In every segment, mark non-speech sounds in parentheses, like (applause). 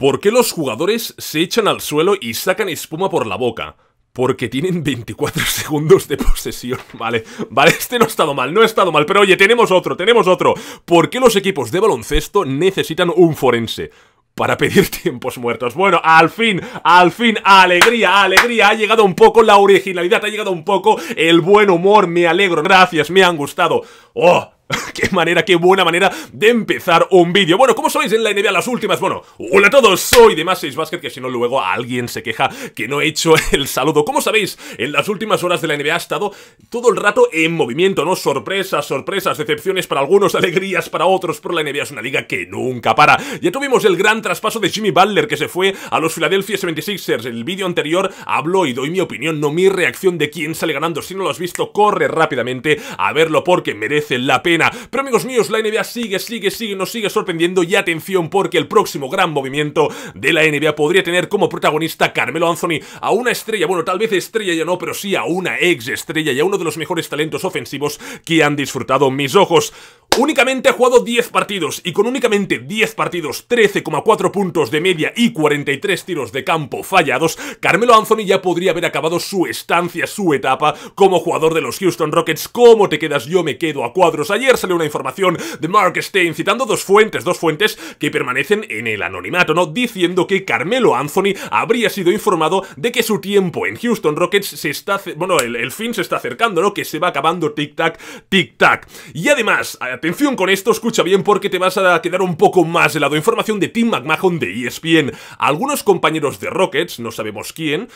¿Por qué los jugadores se echan al suelo y sacan espuma por la boca? Porque tienen 24 (laughs) segundos de posesión Vale, vale, este no ha estado mal, no ha estado mal Pero oye, tenemos otro, tenemos otro ¿Por qué los equipos de baloncesto necesitan un forense? para pedir (laughs) tiempos muertos. Bueno, al fin, al fin, alegría, alegría. Ha llegado un poco la originalidad, ha llegado un poco el buen humor. Me alegro, gracias, me han gustado. ¡Oh! (laughs) qué manera, qué buena manera de empezar un vídeo. Bueno, ¿cómo sabéis en la NBA las últimas? Bueno, hola a todos, soy de Más 6 Basket, que si no luego alguien se queja que no he hecho (laughs) el saludo. Como sabéis, en las últimas horas de la NBA ha estado todo el rato en movimiento, ¿no? Sorpresas, sorpresas, decepciones para algunos, (laughs) alegrías para otros, pero la NBA es una liga que nunca para. Ya tuvimos el gran traspaso de Jimmy Butler que se fue a los Philadelphia 76ers. El vídeo anterior habló y doy mi opinión, no mi reacción de quién sale ganando. Si no lo has visto, corre rápidamente a verlo porque merece la pena pero amigos míos, la NBA sigue, sigue, sigue, nos sigue sorprendiendo y atención porque el próximo gran movimiento de la NBA podría tener como protagonista Carmelo Anthony a una estrella, bueno, tal vez estrella ya no, pero sí a una ex estrella y a uno de los mejores talentos ofensivos que han disfrutado mis ojos. Únicamente ha jugado 10 partidos y con únicamente 10 partidos, 13,4 puntos de media y 43 tiros de campo fallados, Carmelo Anthony ya podría haber acabado su estancia, su etapa como jugador de los Houston Rockets. ¿Cómo te quedas? Yo me quedo a cuadros. Ayer salió una información de Mark Stein citando dos fuentes, dos fuentes que permanecen en el anonimato, ¿no? Diciendo que Carmelo Anthony habría sido informado de que su tiempo en Houston Rockets se está... Bueno, el, fin se está acercando, ¿no? Que se va acabando tic-tac, tic-tac. Y además, Atención con esto, escucha bien porque te vas a quedar un poco más lado Información de Tim McMahon de ESPN. Algunos compañeros de Rockets, no sabemos quién,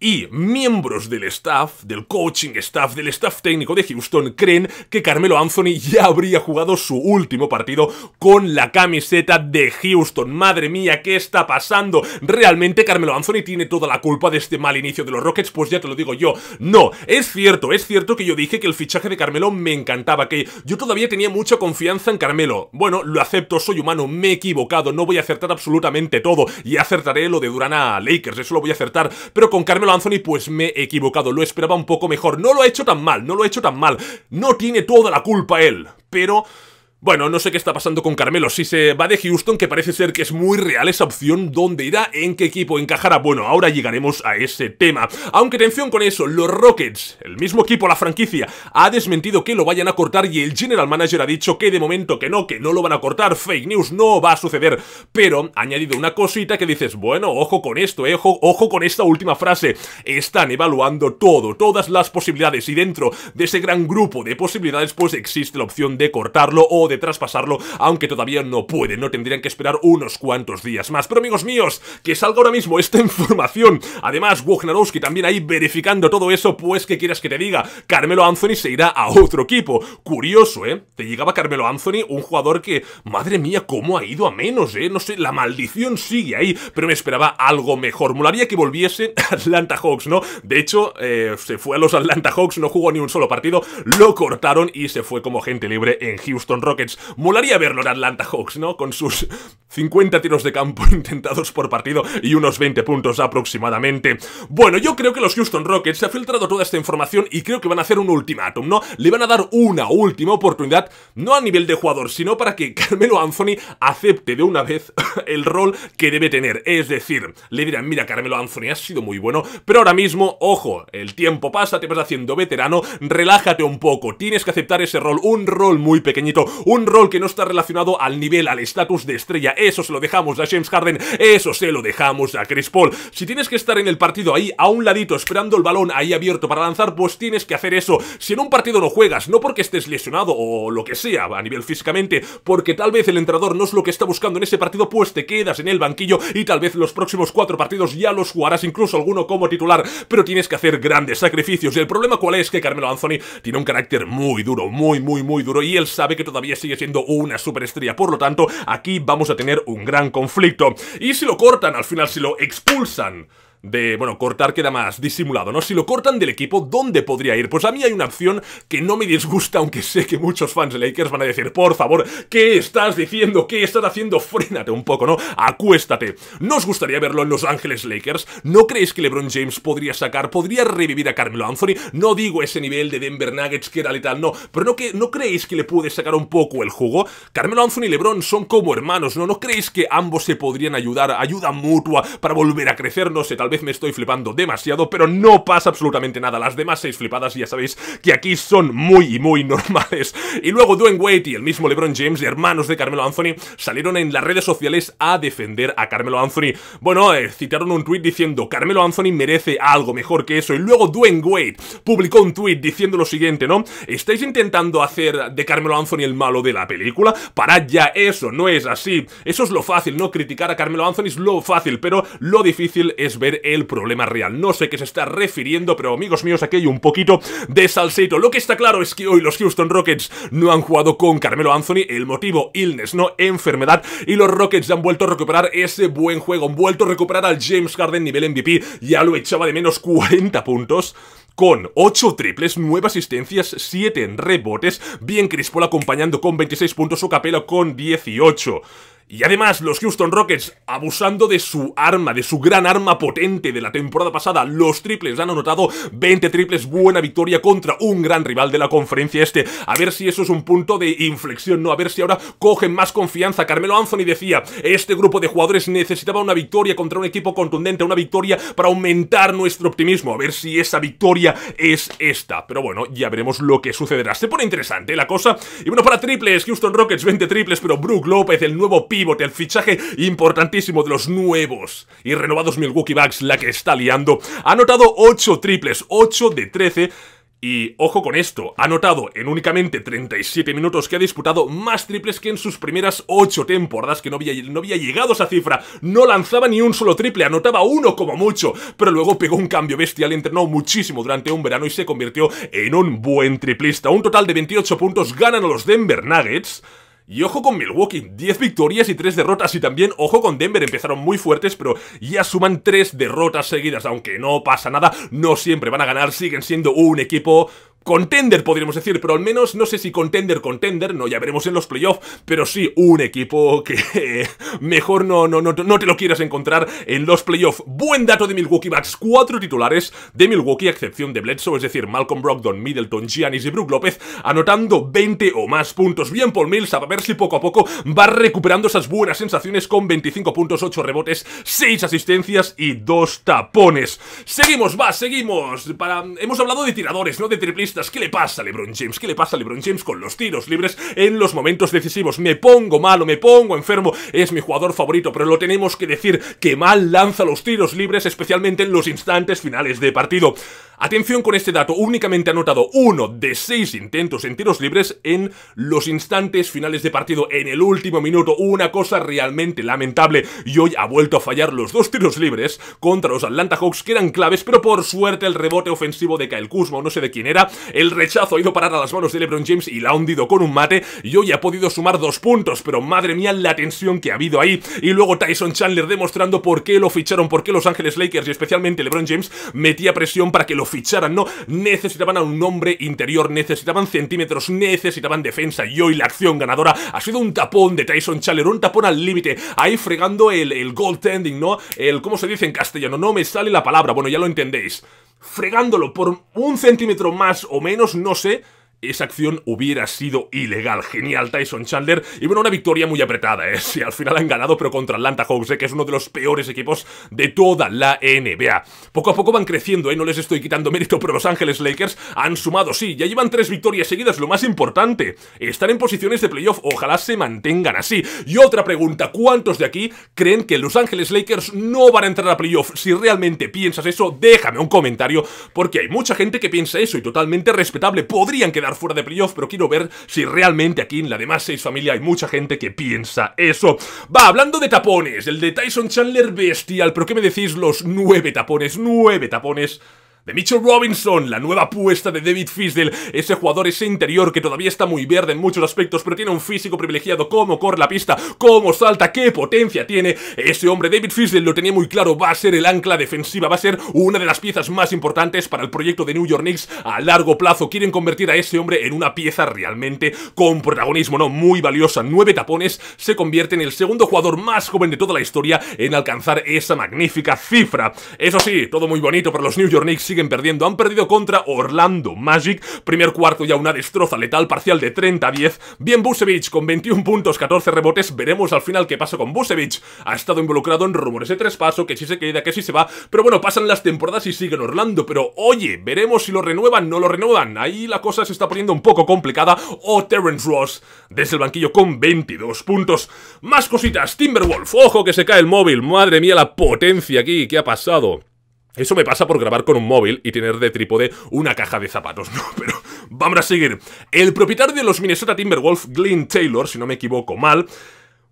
y miembros del staff, del coaching staff, del staff técnico de Houston creen que Carmelo Anthony ya habría jugado su último partido con la camiseta de Houston. Madre mía, ¿qué está pasando? ¿Realmente Carmelo Anthony tiene toda la culpa de este mal inicio de los Rockets? Pues ya te lo digo yo. No, es cierto, es cierto que yo dije que el fichaje de Carmelo me encantaba, que yo todavía tenía mucha confianza en Carmelo. Bueno, lo acepto, soy humano, me he equivocado, no voy a acertar absolutamente todo y acertaré lo de Durana Lakers, eso lo voy a acertar, pero con Carmelo Anthony, pues me he equivocado, lo esperaba un poco mejor. No lo ha hecho tan mal, no lo ha hecho tan mal. No tiene toda la culpa él, pero bueno, no sé qué está pasando con Carmelo. Si se va de Houston, que parece ser que es muy real esa opción, ¿dónde irá? ¿En qué equipo encajará? Bueno, ahora llegaremos a ese tema. Aunque atención con eso, los Rockets, el mismo equipo, la franquicia, ha desmentido que lo vayan a cortar y el general manager ha dicho que de momento que no, que no lo van a cortar, fake news, no va a suceder. Pero ha añadido una cosita que dices, bueno, ojo con esto, eh, ojo, ojo con esta última frase. Están evaluando todo, todas las posibilidades y dentro de ese gran grupo de posibilidades pues existe la opción de cortarlo o de traspasarlo, aunque todavía no puede, no tendrían que esperar unos cuantos días más. Pero amigos míos, que salga ahora mismo esta (laughs) información. Además, Wojnarowski también ahí verificando todo eso, pues que quieras que te diga, Carmelo Anthony se irá a otro equipo. Curioso, ¿eh? Te llegaba Carmelo Anthony, un jugador que, madre mía, cómo ha ido a menos, ¿eh? No sé, la maldición sigue ahí, pero me esperaba algo mejor. Molaría que volviese (laughs) Atlanta Hawks, ¿no? De hecho, eh, se fue a los Atlanta Hawks, no jugó ni un solo partido, lo cortaron y se fue como gente libre en Houston Rock Molaría verlo en Atlanta Hawks, ¿no? Con sus 50 tiros de campo (laughs) intentados por partido y unos 20 puntos aproximadamente. Bueno, yo creo que los Houston Rockets se ha filtrado toda esta información y creo que van a hacer un ultimátum, ¿no? Le van a dar una última oportunidad, no a nivel de jugador, sino para que (laughs) Carmelo Anthony acepte de una vez (laughs) el rol que debe tener. Es decir, le dirán, mira Carmelo Anthony, has sido muy bueno, pero ahora mismo, ojo, el tiempo pasa, te vas haciendo veterano, relájate un poco, tienes que aceptar ese rol, un rol muy pequeñito, un rol que no está relacionado al nivel, al estatus de estrella. Eso se lo dejamos a James Harden, eso se lo dejamos a Chris Paul. Si tienes que estar en el partido ahí, a un ladito, esperando el balón ahí abierto para lanzar, pues tienes que hacer eso. Si en un partido no juegas, no porque estés lesionado o lo que sea a nivel físicamente, porque tal vez el entrenador no es lo que está buscando en ese partido, pues te quedas en el banquillo y tal vez los próximos cuatro partidos ya los jugarás, incluso alguno como titular, pero tienes que hacer grandes sacrificios. Y El problema cuál es que Carmelo Anthony tiene un carácter muy duro, muy, muy, muy duro y él sabe que todavía sigue siendo una superestrella. Por lo tanto, aquí vamos a tener un gran conflicto. Y si lo cortan, al final si lo expulsan de, bueno, cortar queda más disimulado, ¿no? Si lo cortan del equipo, ¿dónde podría ir? Pues a mí hay una opción que no me disgusta, aunque sé que muchos fans de Lakers van a decir, por favor, ¿qué estás diciendo? ¿Qué estás haciendo? Frénate un poco, ¿no? Acuéstate. ¿No os gustaría verlo en Los Ángeles Lakers? ¿No creéis que LeBron James podría sacar, podría revivir a Carmelo Anthony? No digo ese nivel de Denver Nuggets que era letal, no, pero ¿no, que, ¿no creéis que le puede sacar un poco el jugo? Carmelo Anthony y LeBron son como hermanos, ¿no? ¿No creéis que ambos se podrían ayudar, ayuda mutua para volver a crecer? No sé, tal tal vez me estoy flipando demasiado, pero no pasa absolutamente nada. Las demás seis flipadas ya sabéis que aquí son muy y muy (laughs) normales. Y luego Dwayne Wade y el mismo LeBron James, hermanos de Carmelo Anthony, salieron en las redes sociales a defender a Carmelo Anthony. Bueno, eh, citaron un tweet diciendo, Carmelo Anthony merece algo mejor que eso. Y luego Dwayne Wade publicó un tweet diciendo lo siguiente, ¿no? ¿Estáis intentando hacer de Carmelo Anthony el malo de la película? Parad ya eso, no es así. Eso es lo fácil, ¿no? Criticar a Carmelo Anthony es lo fácil, pero lo difícil es ver el problema real. No sé qué se está refiriendo, pero amigos míos, aquí hay un poquito de salsito. Lo que está claro es que hoy los Houston Rockets no han jugado con Carmelo Anthony, el motivo illness, no enfermedad, y los Rockets han vuelto a recuperar ese buen juego, han vuelto a recuperar al James Harden nivel MVP, ya lo echaba de menos 40 puntos con 8 triples, 9 asistencias, 7 rebotes, bien Crispol acompañando con 26 puntos, Su Capela con 18. Y además, los Houston Rockets, abusando de su arma, de su gran arma potente de la temporada pasada, los triples han anotado 20 triples, buena victoria contra un gran rival de la conferencia este. A ver si eso es un punto de inflexión, ¿no? A ver si ahora cogen más confianza. Carmelo Anthony decía, este grupo de jugadores necesitaba una victoria contra un equipo contundente, una victoria para aumentar nuestro optimismo. A ver si esa victoria es esta. Pero bueno, ya veremos lo que sucederá. Se pone interesante la cosa. Y bueno, para triples, Houston Rockets 20 triples, pero Brook López, el nuevo pick el fichaje importantísimo de los nuevos y renovados Milwaukee Bucks, la que está liando, ha anotado 8 triples, 8 de 13. Y ojo con esto, ha anotado en únicamente 37 minutos que ha disputado más triples que en sus primeras 8 temporadas, que no había, no había llegado a esa cifra, no lanzaba ni un solo triple, anotaba uno como mucho, pero luego pegó un cambio bestial, entrenó muchísimo durante un verano y se convirtió en un buen triplista. Un total de 28 puntos ganan a los Denver Nuggets. Y ojo con Milwaukee, 10 victorias y 3 derrotas. Y también ojo con Denver, empezaron muy fuertes, pero ya suman 3 derrotas seguidas. Aunque no pasa nada, no siempre van a ganar, siguen siendo un equipo contender, podríamos decir, pero al menos no sé si contender, contender, no, ya veremos en los playoffs, pero sí un equipo que (laughs) mejor no, no, no, no te lo quieras encontrar en los playoffs. Buen dato de Milwaukee Bucks, cuatro titulares de Milwaukee, a excepción de Bledsoe, es decir, Malcolm Brogdon, Middleton, Giannis y Brook López, anotando 20 o más puntos. Bien Paul Mills, a ver si poco a poco va recuperando esas buenas sensaciones con 25 puntos, 8 rebotes, 6 asistencias y 2 tapones. Seguimos, va, seguimos. Hemos hablado de tiradores, no de triplistas ¿Qué le pasa a LeBron James? ¿Qué le pasa a LeBron James con los tiros libres en los momentos decisivos? Me pongo malo, me pongo enfermo. Es mi jugador favorito, pero lo tenemos que decir que mal lanza los tiros libres, especialmente en los instantes finales de partido. Atención con este dato, únicamente ha anotado uno de seis intentos en tiros libres en los instantes finales de partido, en el último minuto, una cosa realmente lamentable y hoy ha vuelto a fallar los dos tiros libres contra los Atlanta Hawks que eran claves, pero por suerte el rebote ofensivo de Kyle Kuzma no sé de quién era, el rechazo ha ido a parar a las manos de LeBron James y la ha hundido con un mate y hoy ha podido sumar dos puntos, pero madre mía la tensión que ha habido ahí y luego Tyson Chandler demostrando por qué lo ficharon, por qué Los Ángeles Lakers y especialmente LeBron James metía presión para que lo ficharan, no, necesitaban a un hombre interior, necesitaban centímetros, necesitaban defensa y hoy la acción ganadora ha sido un tapón de Tyson Chandler, un tapón al límite, ahí fregando el, el goaltending, ¿no? El, ¿cómo se dice en castellano? No me sale la palabra, bueno, ya lo entendéis. Fregándolo por un centímetro más o menos, no sé, esa acción hubiera sido ilegal. Genial, Tyson Chandler. Y bueno, una victoria muy apretada, ¿eh? si (laughs) al final han ganado, pero contra Atlanta Hawks, ¿eh? que es uno de los peores equipos de toda la NBA. Poco a poco van creciendo, ¿eh? No les estoy quitando mérito, pero Los Ángeles Lakers han sumado, sí. Ya llevan tres victorias seguidas, lo más importante. Están en posiciones de playoff, ojalá se mantengan así. Y otra pregunta, ¿cuántos de aquí creen que Los Ángeles Lakers no van a entrar a playoff? Si realmente piensas eso, déjame un comentario, porque hay mucha gente que piensa eso y totalmente respetable. Podrían quedar fuera de playoff, pero quiero ver si realmente aquí en la demás seis familia hay mucha gente que piensa eso. Va, hablando de tapones, el de Tyson Chandler bestial, pero ¿qué me decís los nueve tapones? nueve tapones de Mitchell Robinson, la nueva apuesta de David Fisdell, ese jugador, ese interior que todavía está muy verde en muchos aspectos, pero tiene un físico privilegiado, cómo corre la pista, cómo salta, qué potencia tiene ese hombre. David Fisdell lo tenía muy claro, va a ser el ancla defensiva, va a ser una de las piezas más importantes para el proyecto de New York Knicks a largo plazo. Quieren convertir a ese hombre en una pieza realmente con protagonismo, ¿no? Muy valiosa. Nueve tapones, se convierte en el segundo jugador más joven de toda la historia en alcanzar esa magnífica cifra. Eso sí, todo muy bonito, para los New York Knicks siguen perdiendo. Han perdido contra Orlando Magic. Primer cuarto ya una destroza letal parcial de 30-10. Bien Busevich con 21 puntos, 14 rebotes. Veremos al final qué pasa con Busevich. Ha estado involucrado en rumores de traspaso, que si sí se queda, que si se va. Pero bueno, pasan las temporadas y siguen Orlando. Pero oye, veremos si lo renuevan, no lo renuevan. Ahí la cosa se está poniendo un poco complicada. O Terence Ross desde el banquillo con 22 puntos. Más cositas, Timberwolf. Ojo que se cae el móvil. Madre mía, la potencia aquí. ¿Qué ha pasado? Eso me pasa por grabar con un móvil y tener de trípode una caja de zapatos, ¿no? (laughs) Pero vamos a seguir. El propietario de los Minnesota Timberwolves, Glenn Taylor, si no me equivoco mal,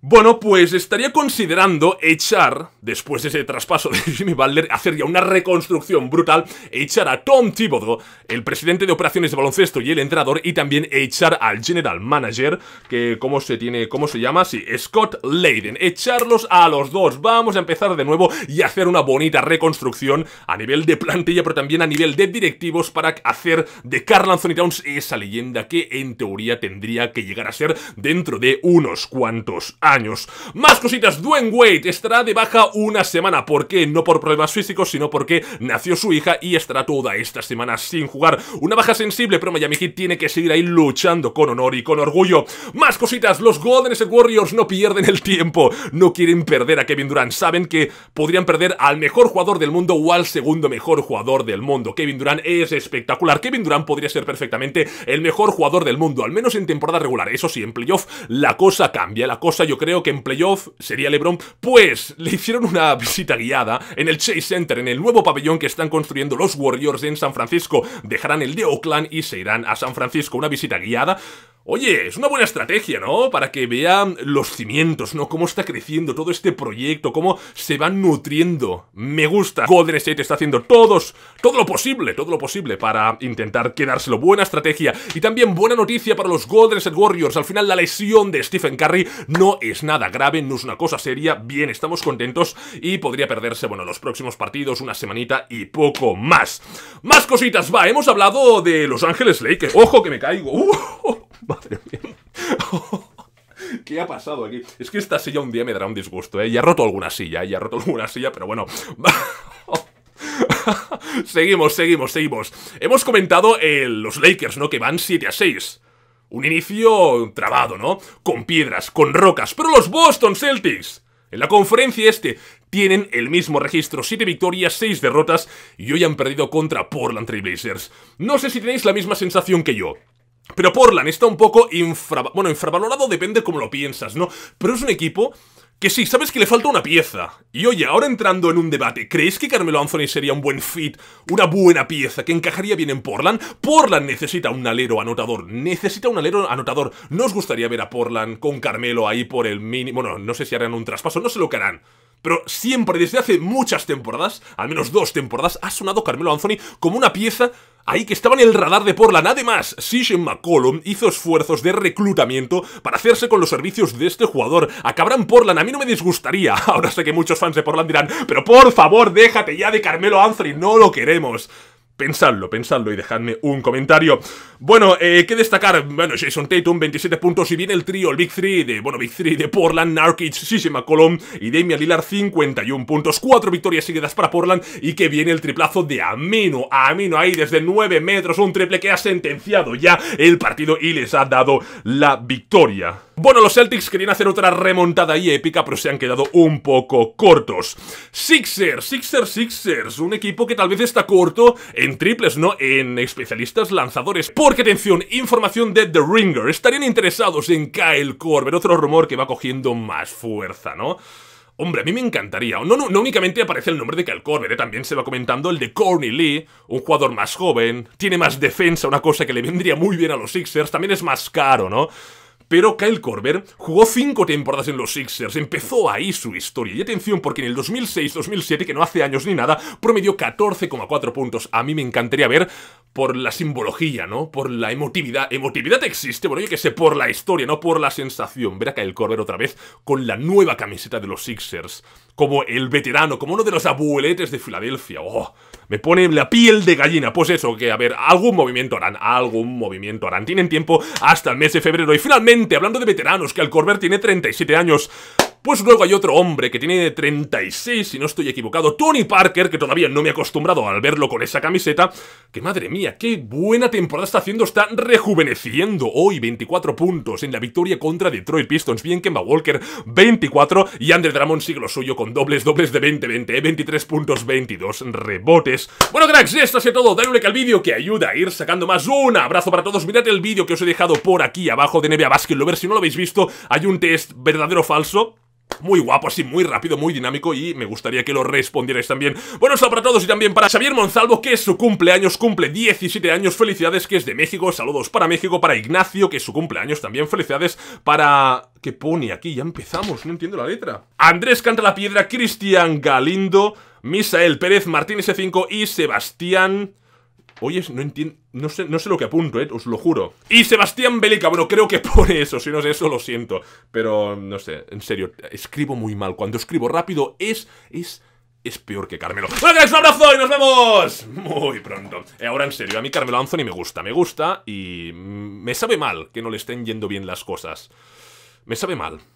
bueno, pues estaría considerando echar, después de ese traspaso de (laughs) Jimmy Butler, hacer ya una reconstrucción brutal, echar a Tom Thibodeau, el presidente de operaciones de baloncesto y el entrenador, y también echar al general manager, que cómo se tiene, cómo se llama, sí, Scott Leiden. Echarlos a los dos. Vamos a empezar de nuevo y hacer una bonita reconstrucción a nivel de plantilla, pero también a nivel de directivos para hacer de Carl Anthony Towns esa leyenda que en teoría tendría que llegar a ser dentro de unos cuantos años años. Más cositas, Dwayne Wade estará de baja una semana. ¿Por qué? No por problemas físicos, sino porque nació su hija y estará toda esta semana sin jugar. Una baja sensible, pero Miami Heat tiene que seguir ahí luchando con honor y con orgullo. Más cositas, los Golden State Warriors no pierden el tiempo. No quieren perder a Kevin Durant. Saben que podrían perder al mejor jugador del mundo o al segundo mejor jugador del mundo. Kevin Durant es espectacular. Kevin Durant podría ser perfectamente el mejor jugador del mundo, al menos en temporada regular. Eso sí, en playoff la cosa cambia. La cosa yo creo que en playoff sería LeBron, pues le hicieron una visita guiada en el Chase Center, en el nuevo pabellón que están construyendo los Warriors en San Francisco. Dejarán el de Oakland y se irán a San Francisco. Una visita guiada Oye, es una buena estrategia, ¿no? Para que vean los cimientos, ¿no? Cómo está creciendo todo este proyecto, cómo se van nutriendo. Me gusta. Golden State está haciendo todos, todo lo posible, todo lo posible para intentar quedárselo. Buena estrategia. Y también buena noticia para los Golden State Warriors. Al final la lesión de Stephen Curry no es nada grave, no es una cosa seria. Bien, estamos contentos y podría perderse, bueno, los próximos partidos, una semanita y poco más. Más cositas, va. Hemos hablado de Los Ángeles Lakers. Ojo que me caigo. (laughs) Uh. Madre mía. (laughs) ¿Qué ha pasado aquí? Es que esta silla un día me dará un disgusto, ¿eh? Ya ha roto alguna silla, ya ha roto alguna silla, pero bueno. (laughs) seguimos, seguimos, seguimos. Hemos comentado eh, los Lakers, ¿no? Que van 7 a 6. Un inicio trabado, ¿no? Con piedras, con rocas. Pero los Boston Celtics, en la conferencia este, tienen el mismo registro. 7 victorias, 6 derrotas y hoy han perdido contra Portland Trailblazers. No sé si tenéis la misma sensación que yo. Pero Portland está un poco infra... Bueno, infravalorado depende cómo lo piensas, ¿no? Pero es un equipo que sí, sabes que le falta una pieza. Y oye, ahora entrando en un debate, ¿crees que Carmelo Anthony sería un buen fit, una buena pieza que encajaría bien en Portland? Portland necesita un alero anotador, necesita un alero anotador. ¿No os gustaría ver a Portland con Carmelo ahí por el mínimo? Bueno, no sé si harán un traspaso, no sé lo que harán pero siempre desde hace muchas temporadas, al menos dos temporadas, ha sonado Carmelo Anthony como una pieza ahí que estaba en el radar de Portland. Además, Sishen McCollum hizo esfuerzos de reclutamiento para hacerse con los servicios de este jugador. Acabarán Portland, a mí no me disgustaría. (laughs) Ahora sé que muchos fans de Portland dirán, pero por favor, déjate ya de Carmelo Anthony, no lo queremos. Pensadlo, pensadlo y dejadme un comentario. Bueno, eh, ¿qué destacar? Bueno, Jason Tatum, 27 puntos y viene el trío, el Big 3 de, bueno, Big 3 de Portland, Narkic, Sissi McCollum y Damian Lillard, 51 puntos, Cuatro victorias seguidas para Portland y que viene el triplazo de Amino, Amino ahí desde 9 metros, un triple que ha sentenciado ya el partido y les ha dado la victoria. Bueno, los Celtics querían hacer otra remontada ahí épica, pero se han quedado un poco cortos. Sixers, Sixers, Sixers, un equipo que tal vez está corto en triples, ¿no? En especialistas lanzadores. Porque, atención, información de The Ringer, estarían interesados en Kyle Korver, otro rumor que va cogiendo más fuerza, ¿no? Hombre, a mí me encantaría. No, no, no únicamente aparece el nombre de Kyle Korver, ¿eh? también se va comentando el de Corny Lee, un jugador más joven, tiene más defensa, una cosa que le vendría muy bien a los Sixers, también es más caro, ¿no? Pero Kyle Korver jugó cinco temporadas en los Sixers, empezó ahí su historia. Y atención, porque en el 2006-2007, que no hace años ni nada, promedió 14,4 puntos. A mí me encantaría ver por la simbología, ¿no? Por la emotividad. Emotividad existe, bueno, yo que sé, por la historia, no por la sensación. Ver a el Corber otra vez con la nueva camiseta de los Sixers. Como el veterano, como uno de los abueletes de Filadelfia. Oh, me pone la piel de gallina. Pues eso, que a ver, algún movimiento harán, algún movimiento harán. Tienen tiempo hasta el mes de febrero. Y finalmente, hablando de veteranos, que el Corber tiene 37 años. Pues luego hay otro hombre que tiene 36, si no estoy equivocado, Tony Parker, que todavía no me he acostumbrado al verlo con esa camiseta, que madre mía, qué buena temporada está haciendo, está rejuveneciendo hoy 24 puntos en la victoria contra Detroit Pistons, bien Kemba Walker 24 y Andre Drummond sigue lo suyo con dobles, dobles de 20-20, 23 eh, puntos, 22 rebotes. Bueno cracks, esto ha sido todo, dale un like al vídeo que ayuda a ir sacando más, un abrazo para todos, mirad el vídeo que os he dejado por aquí abajo de NBA Basket ver si no lo habéis visto, hay un test verdadero o falso muy guapo, así muy rápido, muy dinámico y me gustaría que lo respondierais también. Bueno, saludos para todos y también para Xavier Monsalvo, que su cumpleaños, cumple 17 años, felicidades, que es de México, saludos para México, para Ignacio, que su cumpleaños también, felicidades para... ¿Qué pone aquí? Ya empezamos, no entiendo la letra. Andrés Canta la Piedra, Cristian Galindo, Misael Pérez, Martín S5 y Sebastián... Oye, no entiendo. No sé, no sé lo que apunto, eh, os lo juro. Y Sebastián Bélica, bueno, creo que (laughs) por eso. Si no es eso, lo siento. Pero no sé, en serio, escribo muy mal. Cuando escribo rápido es. es. Es peor que Carmelo. un abrazo y nos vemos muy pronto. Eh, ahora, en serio, a mí Carmelo Anthony me gusta, me gusta y me sabe mal que no le estén yendo bien las cosas. Me sabe mal.